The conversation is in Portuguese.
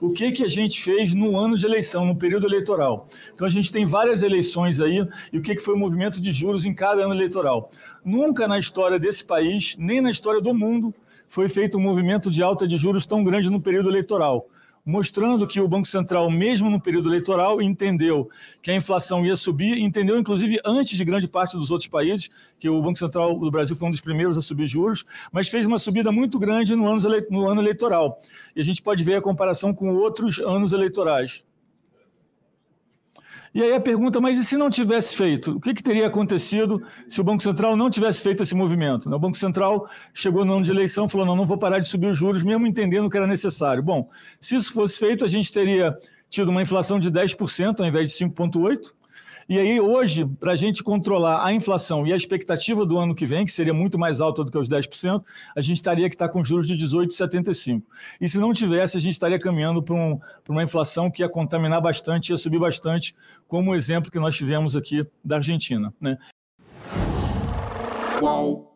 o que, que a gente fez no ano de eleição, no período eleitoral. Então, a gente tem várias eleições aí, e o que, que foi o movimento de juros em cada ano eleitoral. Nunca na história desse país, nem na história do mundo, foi feito um movimento de alta de juros tão grande no período eleitoral mostrando que o Banco Central, mesmo no período eleitoral, entendeu que a inflação ia subir, entendeu, inclusive, antes de grande parte dos outros países, que o Banco Central do Brasil foi um dos primeiros a subir juros, mas fez uma subida muito grande no ano, eleitoral. E a gente pode ver a comparação com outros anos eleitorais. E aí a pergunta, mas e se não tivesse feito? O que, que teria acontecido se o Banco Central não tivesse feito esse movimento? Né, o Banco Central chegou no ano de eleição falou, não, não vou parar de subir os juros, mesmo entendendo que era necessário. Bom, se isso fosse feito, a gente teria tido uma inflação de 10% ao invés de 5,8%, e aí, hoje, para a gente controlar a inflação e a expectativa do ano que vem, que seria muito mais alta do que os 10%, a gente estaria que estar tá com juros de 18,75%. E se não tivesse, a gente estaria caminhando para um, uma inflação que ia contaminar bastante, ia subir bastante, como o exemplo que nós tivemos aqui da Argentina. Né? Qual?